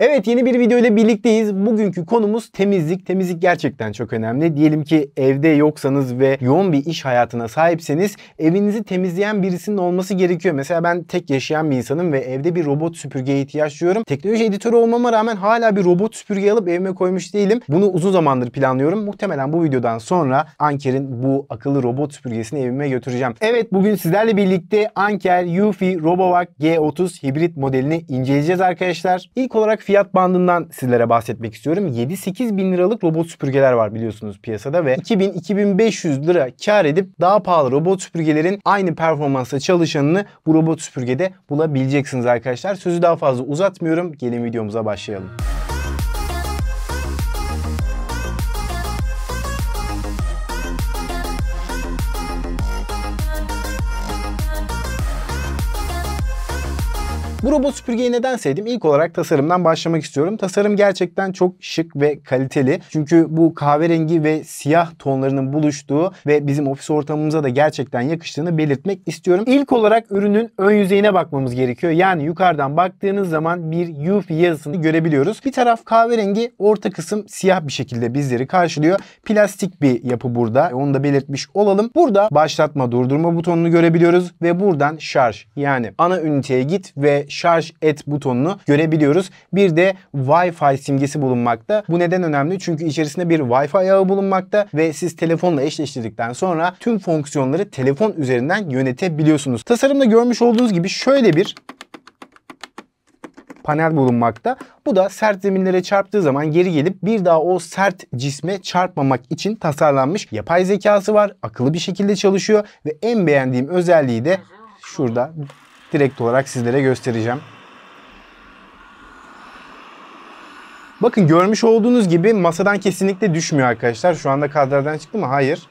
Evet yeni bir video ile birlikteyiz. Bugünkü konumuz temizlik. Temizlik gerçekten çok önemli. Diyelim ki evde yoksanız ve yoğun bir iş hayatına sahipseniz evinizi temizleyen birisinin olması gerekiyor. Mesela ben tek yaşayan bir insanım ve evde bir robot süpürgeye ihtiyaç duyuyorum. Teknoloji editörü olmama rağmen hala bir robot süpürge alıp evime koymuş değilim. Bunu uzun zamandır planlıyorum. Muhtemelen bu videodan sonra Anker'in bu akıllı robot süpürgesini evime götüreceğim. Evet bugün sizlerle birlikte Anker Eufy Robovac G30 hibrit modelini inceleyeceğiz arkadaşlar. İlk olarak fiyat bandından sizlere bahsetmek istiyorum. 7-8 bin liralık robot süpürgeler var biliyorsunuz piyasada ve 2000-2500 lira kar edip daha pahalı robot süpürgelerin aynı performansla çalışanını bu robot süpürgede bulabileceksiniz arkadaşlar. Sözü daha fazla uzatmıyorum. Gelin videomuza başlayalım. Bu robot süpürgeyi neden sevdim? İlk olarak tasarımdan başlamak istiyorum. Tasarım gerçekten çok şık ve kaliteli. Çünkü bu kahverengi ve siyah tonlarının buluştuğu ve bizim ofis ortamımıza da gerçekten yakıştığını belirtmek istiyorum. İlk olarak ürünün ön yüzeyine bakmamız gerekiyor. Yani yukarıdan baktığınız zaman bir UV yazısını görebiliyoruz. Bir taraf kahverengi, orta kısım siyah bir şekilde bizleri karşılıyor. Plastik bir yapı burada. Onu da belirtmiş olalım. Burada başlatma, durdurma butonunu görebiliyoruz ve buradan şarj yani ana üniteye git ve şarj et butonunu görebiliyoruz. Bir de Wi-Fi simgesi bulunmakta. Bu neden önemli? Çünkü içerisinde bir Wi-Fi ağı bulunmakta ve siz telefonla eşleştirdikten sonra tüm fonksiyonları telefon üzerinden yönetebiliyorsunuz. Tasarımda görmüş olduğunuz gibi şöyle bir panel bulunmakta. Bu da sert zeminlere çarptığı zaman geri gelip bir daha o sert cisme çarpmamak için tasarlanmış. Yapay zekası var, akıllı bir şekilde çalışıyor ve en beğendiğim özelliği de şurada direkt olarak sizlere göstereceğim. Bakın görmüş olduğunuz gibi masadan kesinlikle düşmüyor arkadaşlar. Şu anda kadrardan çıktı mı? Hayır.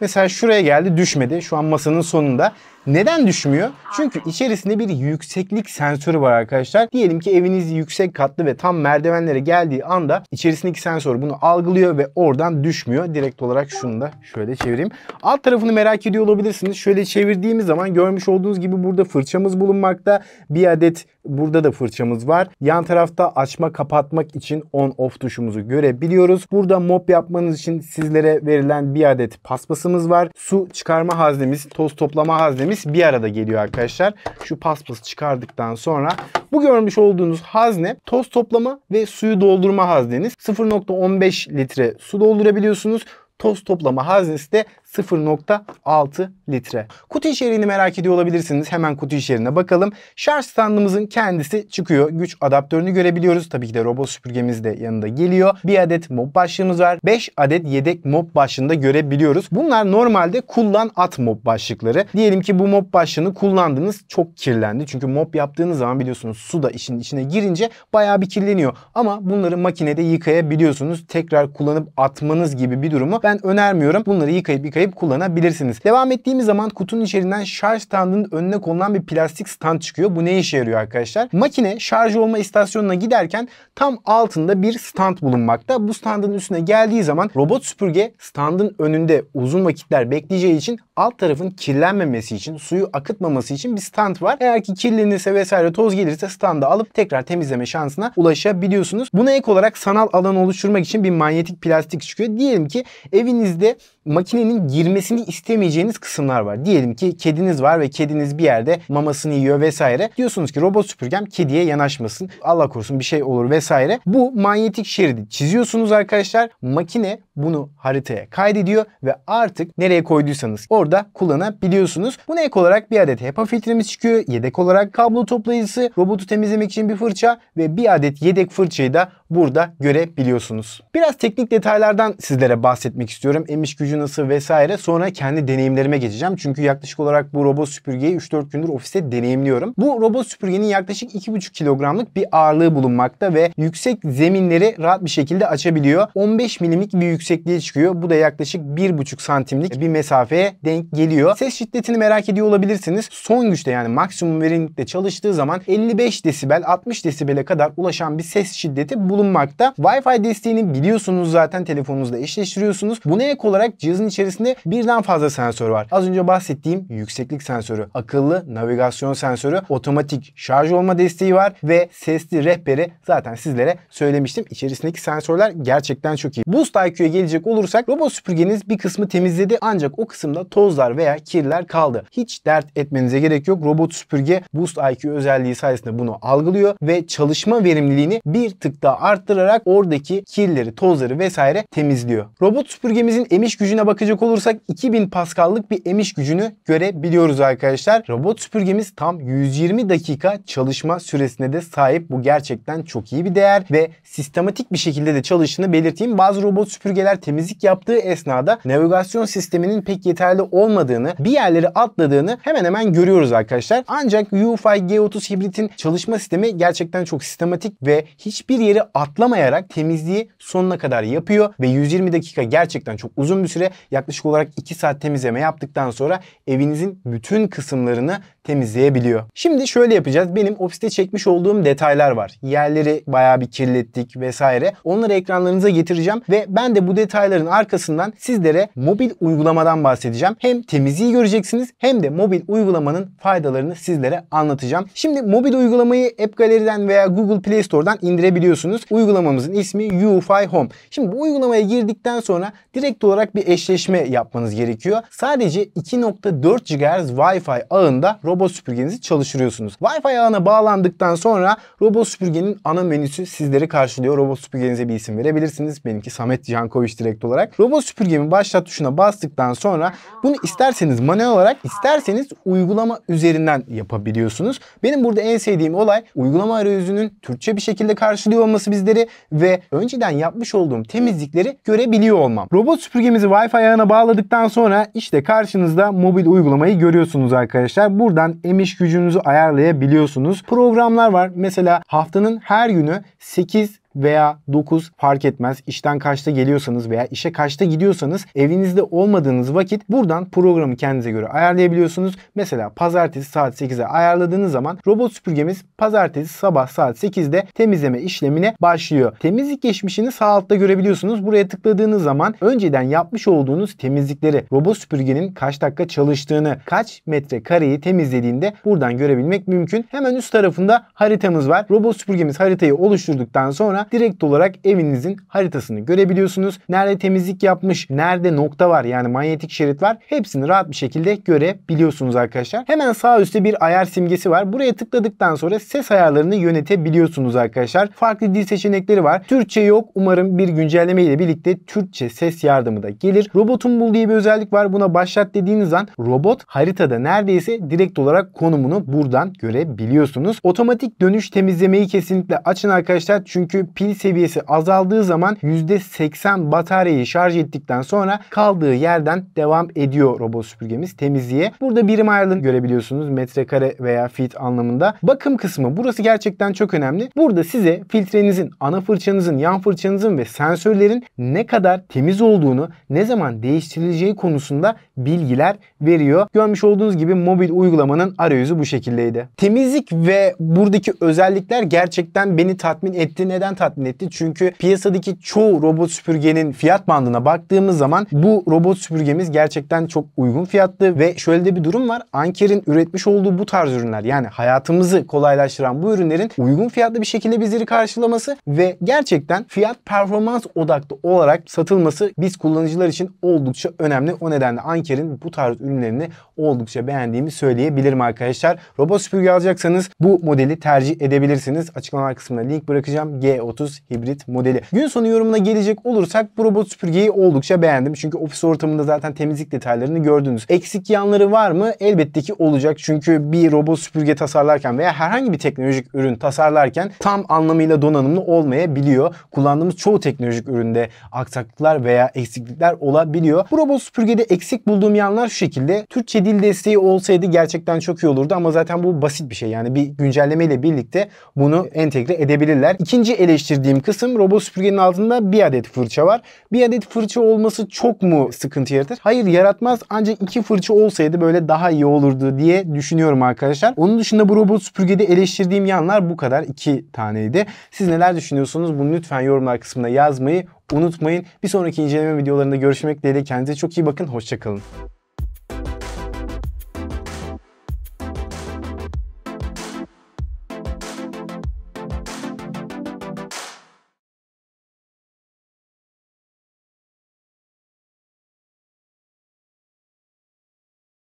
Mesela şuraya geldi düşmedi. Şu an masanın sonunda. Neden düşmüyor? Çünkü içerisinde bir yükseklik sensörü var arkadaşlar. Diyelim ki eviniz yüksek katlı ve tam merdivenlere geldiği anda içerisindeki sensör bunu algılıyor ve oradan düşmüyor. Direkt olarak şunu da şöyle çevireyim. Alt tarafını merak ediyor olabilirsiniz. Şöyle çevirdiğimiz zaman görmüş olduğunuz gibi burada fırçamız bulunmakta. Bir adet burada da fırçamız var. Yan tarafta açma kapatmak için on off tuşumuzu görebiliyoruz. Burada mop yapmanız için sizlere verilen bir adet paspasımız var. Su çıkarma haznemiz, toz toplama haznemiz servis bir arada geliyor arkadaşlar. Şu paspası çıkardıktan sonra bu görmüş olduğunuz hazne toz toplama ve suyu doldurma hazneniz. 0.15 litre su doldurabiliyorsunuz toz toplama haznesi de 0.6 litre. Kutu içeriğini merak ediyor olabilirsiniz. Hemen kutu içeriğine bakalım. Şarj standımızın kendisi çıkıyor. Güç adaptörünü görebiliyoruz. Tabii ki de robot süpürgemiz de yanında geliyor. Bir adet mop başlığımız var. 5 adet yedek mop başlığında görebiliyoruz. Bunlar normalde kullan at mop başlıkları. Diyelim ki bu mop başlığını kullandınız çok kirlendi. Çünkü mop yaptığınız zaman biliyorsunuz su da işin içine girince bayağı bir kirleniyor. Ama bunları makinede yıkayabiliyorsunuz. Tekrar kullanıp atmanız gibi bir durumu ben önermiyorum. Bunları yıkayıp yıkayıp kullanabilirsiniz. Devam ettiğimiz zaman kutunun içerisinden şarj standının önüne konulan bir plastik stand çıkıyor. Bu ne işe yarıyor arkadaşlar? Makine şarj olma istasyonuna giderken tam altında bir stand bulunmakta. Bu standın üstüne geldiği zaman robot süpürge standın önünde uzun vakitler bekleyeceği için alt tarafın kirlenmemesi için, suyu akıtmaması için bir stand var. Eğer ki kirlenirse vesaire toz gelirse standı alıp tekrar temizleme şansına ulaşabiliyorsunuz. Buna ek olarak sanal alan oluşturmak için bir manyetik plastik çıkıyor. Diyelim ki evinizde makinenin girmesini istemeyeceğiniz kısımlar var. Diyelim ki kediniz var ve kediniz bir yerde mamasını yiyor vesaire. Diyorsunuz ki robot süpürgem kediye yanaşmasın. Allah korusun bir şey olur vesaire. Bu manyetik şeridi çiziyorsunuz arkadaşlar. Makine bunu haritaya kaydediyor ve artık nereye koyduysanız orada orada kullanabiliyorsunuz. Buna ek olarak bir adet HEPA filtremiz çıkıyor. Yedek olarak kablo toplayıcısı, robotu temizlemek için bir fırça ve bir adet yedek fırçayı da burada görebiliyorsunuz. Biraz teknik detaylardan sizlere bahsetmek istiyorum. Emiş gücü nasıl vesaire. Sonra kendi deneyimlerime geçeceğim. Çünkü yaklaşık olarak bu robot süpürgeyi 3-4 gündür ofiste deneyimliyorum. Bu robot süpürgenin yaklaşık 2,5 kilogramlık bir ağırlığı bulunmakta ve yüksek zeminleri rahat bir şekilde açabiliyor. 15 milimlik bir yüksekliğe çıkıyor. Bu da yaklaşık 1,5 santimlik bir mesafeye denk renk geliyor. Ses şiddetini merak ediyor olabilirsiniz. Son güçte yani maksimum verimlilikte çalıştığı zaman 55 desibel 60 desibele kadar ulaşan bir ses şiddeti bulunmakta. Wi-Fi desteğini biliyorsunuz zaten telefonunuzla eşleştiriyorsunuz. Buna ek olarak cihazın içerisinde birden fazla sensör var. Az önce bahsettiğim yükseklik sensörü, akıllı navigasyon sensörü, otomatik şarj olma desteği var ve sesli rehberi zaten sizlere söylemiştim. İçerisindeki sensörler gerçekten çok iyi. Boost IQ'ya gelecek olursak robot süpürgeniz bir kısmı temizledi ancak o kısımda toz tozlar veya kirler kaldı. Hiç dert etmenize gerek yok. Robot süpürge Boost IQ özelliği sayesinde bunu algılıyor ve çalışma verimliliğini bir tık daha arttırarak oradaki kirleri, tozları vesaire temizliyor. Robot süpürgemizin emiş gücüne bakacak olursak 2000 paskallık bir emiş gücünü görebiliyoruz arkadaşlar. Robot süpürgemiz tam 120 dakika çalışma süresine de sahip. Bu gerçekten çok iyi bir değer ve sistematik bir şekilde de çalıştığını belirteyim. Bazı robot süpürgeler temizlik yaptığı esnada navigasyon sisteminin pek yeterli olmadığını, bir yerleri atladığını hemen hemen görüyoruz arkadaşlar. Ancak UEFI G30 hibritin çalışma sistemi gerçekten çok sistematik ve hiçbir yeri atlamayarak temizliği sonuna kadar yapıyor ve 120 dakika gerçekten çok uzun bir süre. Yaklaşık olarak 2 saat temizleme yaptıktan sonra evinizin bütün kısımlarını temizleyebiliyor. Şimdi şöyle yapacağız. Benim ofiste çekmiş olduğum detaylar var. Yerleri bayağı bir kirlettik vesaire. Onları ekranlarınıza getireceğim ve ben de bu detayların arkasından sizlere mobil uygulamadan bahsedeceğim. Hem temizliği göreceksiniz hem de mobil uygulamanın faydalarını sizlere anlatacağım. Şimdi mobil uygulamayı App Gallery'den veya Google Play Store'dan indirebiliyorsunuz. Uygulamamızın ismi UFI Home. Şimdi bu uygulamaya girdikten sonra direkt olarak bir eşleşme yapmanız gerekiyor. Sadece 2.4 GHz Wi-Fi ağında robot robot süpürgenizi çalıştırıyorsunuz. Wi-Fi ağına bağlandıktan sonra robot süpürgenin ana menüsü sizleri karşılıyor. Robot süpürgenize bir isim verebilirsiniz. Benimki Samet Jankovic direkt olarak. Robot süpürgemi başlat tuşuna bastıktan sonra bunu isterseniz manuel olarak isterseniz uygulama üzerinden yapabiliyorsunuz. Benim burada en sevdiğim olay uygulama arayüzünün Türkçe bir şekilde karşılıyor olması bizleri ve önceden yapmış olduğum temizlikleri görebiliyor olmam. Robot süpürgemizi Wi-Fi ağına bağladıktan sonra işte karşınızda mobil uygulamayı görüyorsunuz arkadaşlar. Buradan üzerinden emiş gücünüzü ayarlayabiliyorsunuz. Programlar var. Mesela haftanın her günü 8 veya 9 fark etmez. İşten kaçta geliyorsanız veya işe kaçta gidiyorsanız evinizde olmadığınız vakit buradan programı kendinize göre ayarlayabiliyorsunuz. Mesela pazartesi saat 8'e ayarladığınız zaman robot süpürgemiz pazartesi sabah saat 8'de temizleme işlemine başlıyor. Temizlik geçmişini sağ altta görebiliyorsunuz. Buraya tıkladığınız zaman önceden yapmış olduğunuz temizlikleri robot süpürgenin kaç dakika çalıştığını, kaç metre kareyi temizlediğinde buradan görebilmek mümkün. Hemen üst tarafında haritamız var. Robot süpürgemiz haritayı oluşturduktan sonra direkt olarak evinizin haritasını görebiliyorsunuz. Nerede temizlik yapmış, nerede nokta var yani manyetik şerit var hepsini rahat bir şekilde görebiliyorsunuz arkadaşlar. Hemen sağ üstte bir ayar simgesi var. Buraya tıkladıktan sonra ses ayarlarını yönetebiliyorsunuz arkadaşlar. Farklı dil seçenekleri var. Türkçe yok. Umarım bir güncelleme ile birlikte Türkçe ses yardımı da gelir. Robotun bul diye bir özellik var. Buna başlat dediğiniz an robot haritada neredeyse direkt olarak konumunu buradan görebiliyorsunuz. Otomatik dönüş temizlemeyi kesinlikle açın arkadaşlar. Çünkü pil seviyesi azaldığı zaman %80 bataryayı şarj ettikten sonra kaldığı yerden devam ediyor robot süpürgemiz temizliğe. Burada birim ayarlarını görebiliyorsunuz metrekare veya fit anlamında. Bakım kısmı burası gerçekten çok önemli. Burada size filtrenizin, ana fırçanızın, yan fırçanızın ve sensörlerin ne kadar temiz olduğunu, ne zaman değiştirileceği konusunda bilgiler veriyor. Görmüş olduğunuz gibi mobil uygulamanın arayüzü bu şekildeydi. Temizlik ve buradaki özellikler gerçekten beni tatmin etti. Neden tatmin tatmin etti. Çünkü piyasadaki çoğu robot süpürgenin fiyat bandına baktığımız zaman bu robot süpürgemiz gerçekten çok uygun fiyatlı ve şöyle de bir durum var. Anker'in üretmiş olduğu bu tarz ürünler yani hayatımızı kolaylaştıran bu ürünlerin uygun fiyatlı bir şekilde bizleri karşılaması ve gerçekten fiyat performans odaklı olarak satılması biz kullanıcılar için oldukça önemli. O nedenle Anker'in bu tarz ürünlerini oldukça beğendiğimi söyleyebilirim arkadaşlar. Robot süpürge alacaksanız bu modeli tercih edebilirsiniz. Açıklama kısmına link bırakacağım. G30 30 hibrit modeli. Gün sonu yorumuna gelecek olursak bu robot süpürgeyi oldukça beğendim. Çünkü ofis ortamında zaten temizlik detaylarını gördünüz. Eksik yanları var mı? Elbette ki olacak. Çünkü bir robot süpürge tasarlarken veya herhangi bir teknolojik ürün tasarlarken tam anlamıyla donanımlı olmayabiliyor. Kullandığımız çoğu teknolojik üründe aksaklıklar veya eksiklikler olabiliyor. Bu robot süpürgede eksik bulduğum yanlar şu şekilde. Türkçe dil desteği olsaydı gerçekten çok iyi olurdu ama zaten bu basit bir şey. Yani bir güncellemeyle birlikte bunu entegre edebilirler. İkinci ele değiştirdiğim kısım robot süpürgenin altında bir adet fırça var. Bir adet fırça olması çok mu sıkıntı yaratır? Hayır yaratmaz ancak iki fırça olsaydı böyle daha iyi olurdu diye düşünüyorum arkadaşlar. Onun dışında bu robot süpürgede eleştirdiğim yanlar bu kadar. iki taneydi. Siz neler düşünüyorsunuz? Bunu lütfen yorumlar kısmına yazmayı unutmayın. Bir sonraki inceleme videolarında görüşmek dileğiyle. Kendinize çok iyi bakın. Hoşçakalın.